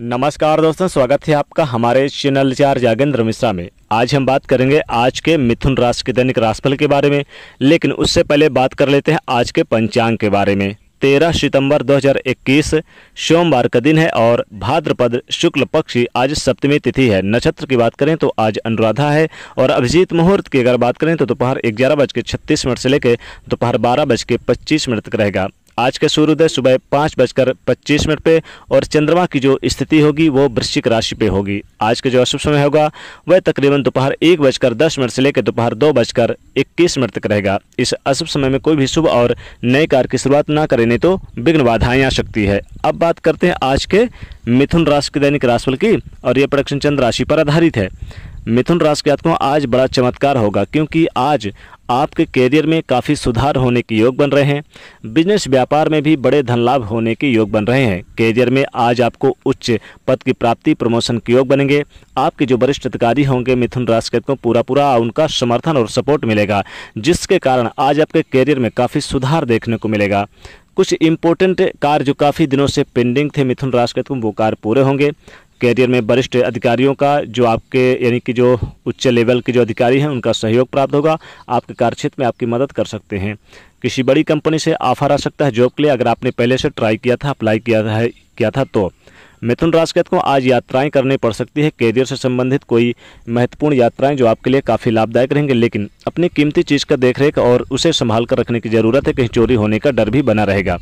नमस्कार दोस्तों स्वागत है आपका हमारे चैनल चार जागेंद्र मिश्रा में आज हम बात करेंगे आज के मिथुन राशि के दैनिक राशिफल के बारे में लेकिन उससे पहले बात कर लेते हैं आज के पंचांग के बारे में तेरह सितंबर 2021 सोमवार का दिन है और भाद्रपद शुक्ल पक्ष आज सप्तमी तिथि है नक्षत्र की बात करें तो आज अनुराधा है और अभिजीत मुहूर्त की अगर बात करें तो दोपहर ग्यारह बज के छत्तीस मिनट से लेकर दोपहर बारह बज के पच्चीस मिनट तक रहेगा आज का सूर्योदय सुबह पाँच बजकर पच्चीस मिनट पे और चंद्रमा की जो स्थिति होगी वो वृश्चिक राशि पे होगी आज का जो अशुभ समय होगा वह तकरीबन दोपहर एक बजकर दस मिनट से लेकर दोपहर दो बजकर इक्कीस मिनट तक रहेगा इस अशुभ समय में कोई भी शुभ और नए कार्य की शुरुआत ना करें नहीं तो विघ्न बाधाएँ आ सकती है अब बात करते हैं आज के मिथुन राशि के दैनिक राशिफल की और यह प्रोडक्शन चंद्र राशि पर आधारित है मिथुन राशि के जातकों आज बड़ा चमत्कार होगा क्योंकि आज आपके कैरियर में काफ़ी सुधार होने के योग बन रहे हैं बिजनेस व्यापार में भी बड़े धन लाभ होने के योग बन रहे हैं कैरियर में आज आपको उच्च पद की प्राप्ति प्रमोशन के योग बनेंगे आपके जो वरिष्ठ अधिकारी होंगे मिथुन राशि के को पूरा पूरा उनका समर्थन और सपोर्ट मिलेगा जिसके कारण आज आपके कैरियर में काफ़ी सुधार देखने को मिलेगा कुछ इम्पोर्टेंट कार्य जो काफ़ी दिनों से पेंडिंग थे मिथुन राशि के वो कार्य पूरे होंगे कैरियर में वरिष्ठ अधिकारियों का जो आपके यानी कि जो उच्च लेवल के जो अधिकारी हैं उनका सहयोग प्राप्त होगा आपके कार्यक्षेत्र में आपकी मदद कर सकते हैं किसी बड़ी कंपनी से ऑफर आ सकता है जॉब के लिए अगर आपने पहले से ट्राई किया था अप्लाई किया था किया था तो मिथुन राशि को आज यात्राएं करनी पड़ सकती है कैरियर से संबंधित कोई महत्वपूर्ण यात्राएं जो आपके लिए काफ़ी लाभदायक रहेंगे लेकिन अपनी कीमती चीज़ का देखरेख और उसे संभाल कर रखने की ज़रूरत है कहीं चोरी होने का डर भी बना रहेगा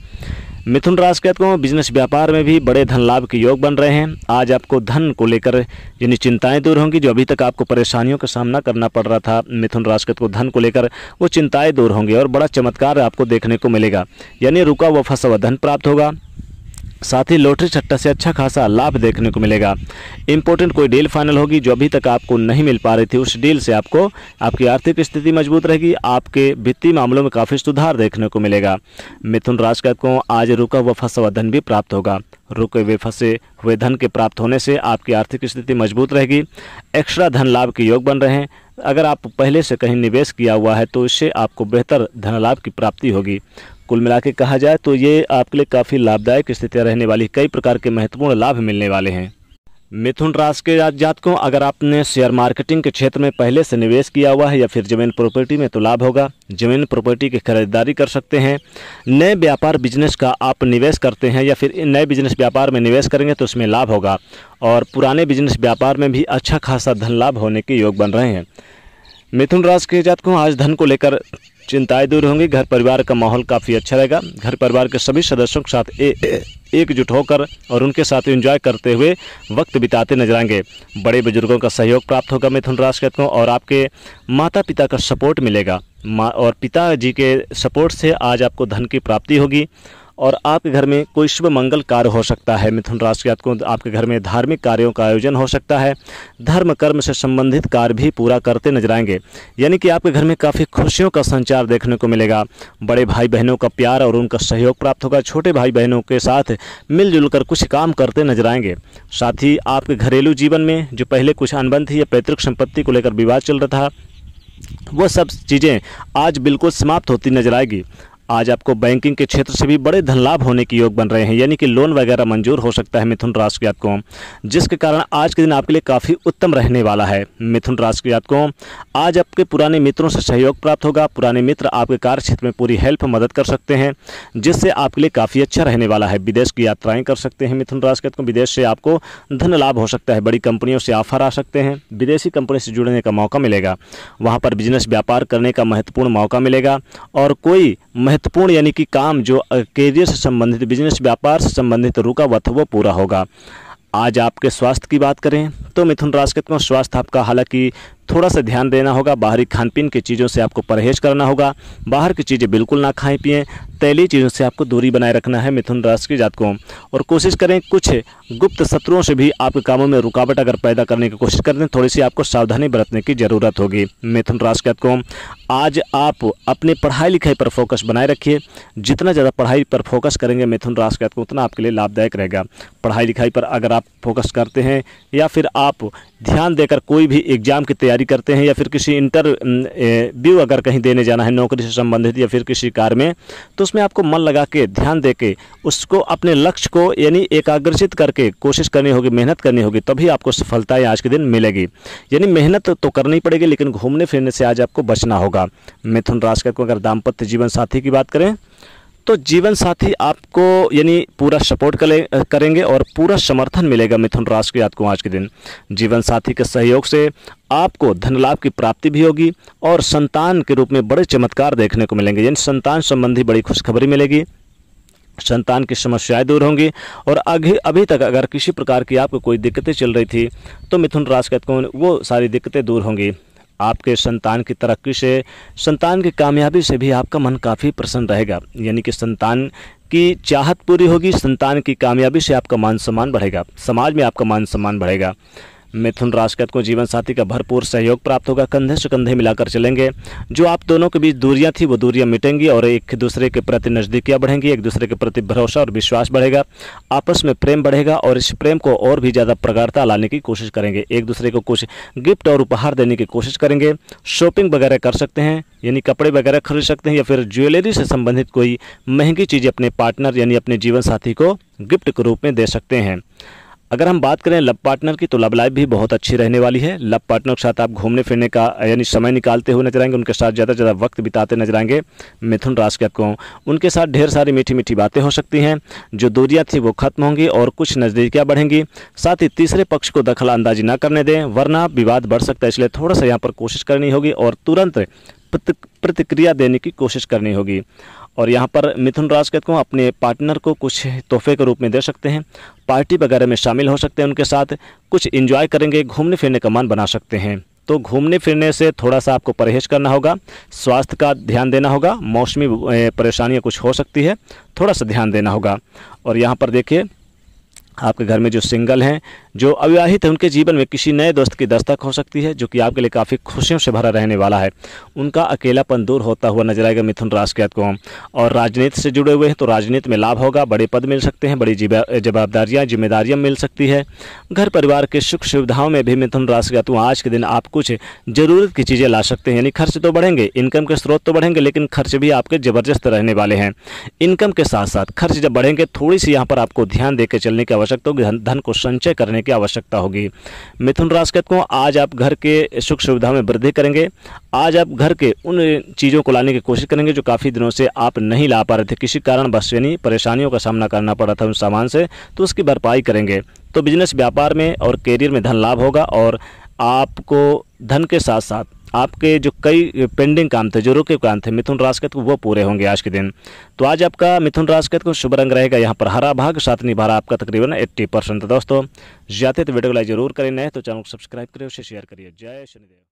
मिथुन राशि के को बिजनेस व्यापार में भी बड़े धन लाभ के योग बन रहे हैं आज आपको धन को लेकर यानी चिंताएं दूर होंगी जो अभी तक आपको परेशानियों का सामना करना पड़ रहा था मिथुन राशि को धन को लेकर वो चिंताएं दूर होंगी और बड़ा चमत्कार आपको देखने को मिलेगा यानी रुका हुआ फंसा हुआ धन प्राप्त होगा साथ ही लॉटरी छट्टा से अच्छा खासा लाभ देखने को मिलेगा इंपॉर्टेंट कोई डील फाइनल होगी जो अभी तक आपको नहीं मिल पा रही थी उस डील से आपको आपकी आर्थिक स्थिति मजबूत रहेगी आपके वित्तीय मामलों में काफ़ी सुधार देखने को मिलेगा मिथुन राशि को आज रुका हुआ फंसा हुआ धन भी प्राप्त होगा रुके हुए फंसे हुए धन के प्राप्त होने से आपकी आर्थिक स्थिति मजबूत रहेगी एक्स्ट्रा धन लाभ के योग बन रहे हैं अगर आप पहले से कहीं निवेश किया हुआ है तो इससे आपको बेहतर धन लाभ की प्राप्ति होगी कुल मिला कहा जाए तो ये आपके लिए काफ़ी लाभदायक स्थितियाँ रहने वाली कई प्रकार के महत्वपूर्ण लाभ मिलने वाले हैं मिथुन राशि के जातकों अगर आपने शेयर मार्केटिंग के क्षेत्र में पहले से निवेश किया हुआ है या फिर जमीन प्रॉपर्टी में तो लाभ होगा जमीन प्रॉपर्टी की खरीदारी कर सकते हैं नए व्यापार बिजनेस का आप निवेश करते हैं या फिर नए बिजनेस व्यापार में निवेश करेंगे तो उसमें लाभ होगा और पुराने बिजनेस व्यापार में भी अच्छा खासा धन लाभ होने के योग बन रहे हैं मिथुन राशि के जातकों आज धन को लेकर चिंताएं दूर होंगी घर परिवार का माहौल काफ़ी अच्छा रहेगा घर परिवार के सभी सदस्यों के साथ ए, एकजुट होकर और उनके साथ एंजॉय करते हुए वक्त बिताते नजर आएंगे बड़े बुजुर्गों का सहयोग प्राप्त होगा मिथुन राशि जातकों और आपके माता पिता का सपोर्ट मिलेगा माँ और पिताजी के सपोर्ट से आज आपको धन की प्राप्ति होगी और आपके घर में कोई शुभ मंगल कार्य हो सकता है मिथुन राशि के जातकों आपके घर में धार्मिक कार्यों का आयोजन हो सकता है धर्म कर्म से संबंधित कार्य भी पूरा करते नजर आएंगे यानी कि आपके घर में काफ़ी खुशियों का संचार देखने को मिलेगा बड़े भाई बहनों का प्यार और उनका सहयोग प्राप्त होगा छोटे भाई बहनों के साथ मिलजुल कर कुछ काम करते नजर आएंगे साथ ही आपके घरेलू जीवन में जो पहले कुछ अनबन थी या पैतृक संपत्ति को लेकर विवाद चल रहा था वो सब चीज़ें आज बिल्कुल समाप्त होती नजर आएगी आज आपको बैंकिंग के क्षेत्र से भी बड़े धन लाभ होने के योग बन रहे हैं यानी कि लोन वगैरह मंजूर हो सकता है मिथुन राशि के जातकों जिसके कारण आज के दिन आपके लिए काफ़ी उत्तम रहने वाला है मिथुन राशि के जातकों आज आपके पुराने मित्रों से सहयोग प्राप्त होगा पुराने मित्र आपके कार्य क्षेत्र में पूरी हेल्प मदद कर सकते हैं जिससे आपके लिए काफ़ी अच्छा रहने वाला है विदेश की यात्राएँ कर सकते हैं मिथुन राशि के जातकों विदेश से आपको धन लाभ हो सकता है बड़ी कंपनियों से ऑफर आ सकते हैं विदेशी कंपनी से जुड़ने का मौका मिलेगा वहाँ पर बिजनेस व्यापार करने का महत्वपूर्ण मौका मिलेगा और कोई महत्वपूर्ण यानी कि काम जो करियर से संबंधित बिजनेस व्यापार से संबंधित रुका हुआ था वो पूरा होगा आज आपके स्वास्थ्य की बात करें तो मिथुन राशि के स्वास्थ्य आपका हालांकि थोड़ा सा ध्यान देना होगा बाहरी खान पीन की चीज़ों से आपको परहेज करना होगा बाहर की चीज़ें बिल्कुल ना खाएं पिए तैली चीज़ों से आपको दूरी बनाए रखना है मिथुन राशि की जात को और कोशिश करें कुछ गुप्त शत्रुओं से भी आपके कामों में रुकावट अगर पैदा करने की कोशिश करें थोड़ी सी आपको सावधानी बरतने की ज़रूरत होगी मिथुन राशि की को आज आप अपने पढ़ाई लिखाई पर फोकस बनाए रखिए जितना ज़्यादा पढ़ाई पर फोकस करेंगे मिथुन राशि जातकों उतना आपके लिए लाभदायक रहेगा पढ़ाई लिखाई पर अगर आप फोकस करते हैं या फिर आप ध्यान देकर कोई भी एग्ज़ाम की तैयारी तैयारी करते हैं या फिर किसी इंटरव्यू अगर कहीं देने जाना है नौकरी से संबंधित या फिर किसी कार्य में तो उसमें आपको मन लगा के ध्यान दे के उसको अपने लक्ष्य को यानी एकाग्रचित करके कोशिश करनी होगी मेहनत करनी होगी तभी आपको सफलताएँ आज के दिन मिलेगी यानी मेहनत तो करनी पड़ेगी लेकिन घूमने फिरने से आज आपको बचना होगा मिथुन राशि को अगर दाम्पत्य जीवन साथी की बात करें तो जीवन साथी आपको यानी पूरा सपोर्ट करेंगे और पूरा समर्थन मिलेगा मिथुन राशि के जात को आज के दिन जीवन साथी के सहयोग से आपको धन लाभ की प्राप्ति भी होगी और संतान के रूप में बड़े चमत्कार देखने को मिलेंगे यानी संतान संबंधी बड़ी खुशखबरी मिलेगी संतान की समस्याएं दूर होंगी और अभी अभी तक अगर किसी प्रकार की आपको कोई दिक्कतें चल रही थी तो मिथुन राशि के वो सारी दिक्कतें दूर होंगी आपके संतान की तरक्की से संतान की कामयाबी से भी आपका मन काफ़ी प्रसन्न रहेगा यानी कि संतान की चाहत पूरी होगी संतान की कामयाबी से आपका मान सम्मान बढ़ेगा समाज में आपका मान सम्मान बढ़ेगा मिथुन राशकत को जीवन साथी का भरपूर सहयोग प्राप्त होगा कंधे से कंधे मिलाकर चलेंगे जो आप दोनों के बीच दूरियां थी वो दूरियां मिटेंगी और एक दूसरे के प्रति नज़दीकियां बढ़ेंगी एक दूसरे के प्रति भरोसा और विश्वास बढ़ेगा आपस में प्रेम बढ़ेगा और इस प्रेम को और भी ज़्यादा प्रगाढ़ता लाने की कोशिश करेंगे एक दूसरे को कुछ गिफ्ट और उपहार देने की कोशिश करेंगे शॉपिंग वगैरह कर सकते हैं यानी कपड़े वगैरह खरीद सकते हैं या फिर ज्वेलरी से संबंधित कोई महंगी चीज़ अपने पार्टनर यानी अपने जीवन साथी को गिफ्ट के रूप में दे सकते हैं अगर हम बात करें लव पार्टनर की तो लव लाइफ भी बहुत अच्छी रहने वाली है लव पार्टनर के साथ आप घूमने फिरने का यानी समय निकालते हुए नजर आएंगे उनके साथ ज़्यादा से ज़्यादा वक्त बिताते नजर आएंगे मिथुन राशि के आपको उनके साथ ढेर सारी मीठी मीठी बातें हो सकती हैं जो दूरियाँ थी वो खत्म होंगी और कुछ नज़दीकियाँ बढ़ेंगी साथ ही तीसरे पक्ष को दखल अंदाजी ना करने दें वरना विवाद बढ़ सकता है इसलिए थोड़ा सा यहाँ पर कोशिश करनी होगी और तुरंत प्रतिक्रिया देने की कोशिश करनी होगी और यहाँ पर मिथुन राज कहते अपने पार्टनर को कुछ तोहफे के रूप में दे सकते हैं पार्टी वगैरह में शामिल हो सकते हैं उनके साथ कुछ इन्जॉय करेंगे घूमने फिरने का मन बना सकते हैं तो घूमने फिरने से थोड़ा सा आपको परहेज करना होगा स्वास्थ्य का ध्यान देना होगा मौसमी परेशानियाँ कुछ हो सकती है थोड़ा सा ध्यान देना होगा और यहाँ पर देखिए आपके घर में जो सिंगल हैं जो अविवाहित हैं उनके जीवन में किसी नए दोस्त की दस्तक हो सकती है जो कि आपके लिए काफ़ी खुशियों से भरा रहने वाला है उनका अकेलापन दूर होता हुआ नजर आएगा मिथुन राशि के को और राजनीति से जुड़े हुए हैं तो राजनीति में लाभ होगा बड़े पद मिल सकते हैं बड़ी जवाबदारियाँ जिम्मेदारियाँ मिल सकती है घर परिवार के सुख सुविधाओं में भी मिथुन राशि के आज के दिन आप कुछ ज़रूरत की चीज़ें ला सकते हैं यानी खर्च तो बढ़ेंगे इनकम के स्रोत तो बढ़ेंगे लेकिन खर्च भी आपके ज़बरदस्त रहने वाले हैं इनकम के साथ साथ खर्च जब बढ़ेंगे थोड़ी सी यहाँ पर आपको ध्यान देकर चलने की आवश्यकता होगी धन, को संचय करने की आवश्यकता होगी मिथुन राशि को आज आप घर के सुख सुविधा में वृद्धि करेंगे आज आप घर के उन चीज़ों को लाने की कोशिश करेंगे जो काफ़ी दिनों से आप नहीं ला पा रहे थे किसी कारण बस यानी परेशानियों का सामना करना पड़ा था उन सामान से तो उसकी भरपाई करेंगे तो बिजनेस व्यापार में और करियर में धन लाभ होगा और आपको धन के साथ साथ आपके जो कई पेंडिंग काम थे जो रुके काम थे मिथुन राशि के वो पूरे होंगे आज के दिन तो आज आपका मिथुन राशि के शुभ रंग रहेगा यहाँ पर हरा भाग सातनी भारा आपका तकरीबन एट्टी परसेंट तो दोस्तों ज्यादा तो वीडियो को लाइक जरूर करें नए तो चैनल को सब्सक्राइब करिए उसे शेयर करिए जय शनिदेव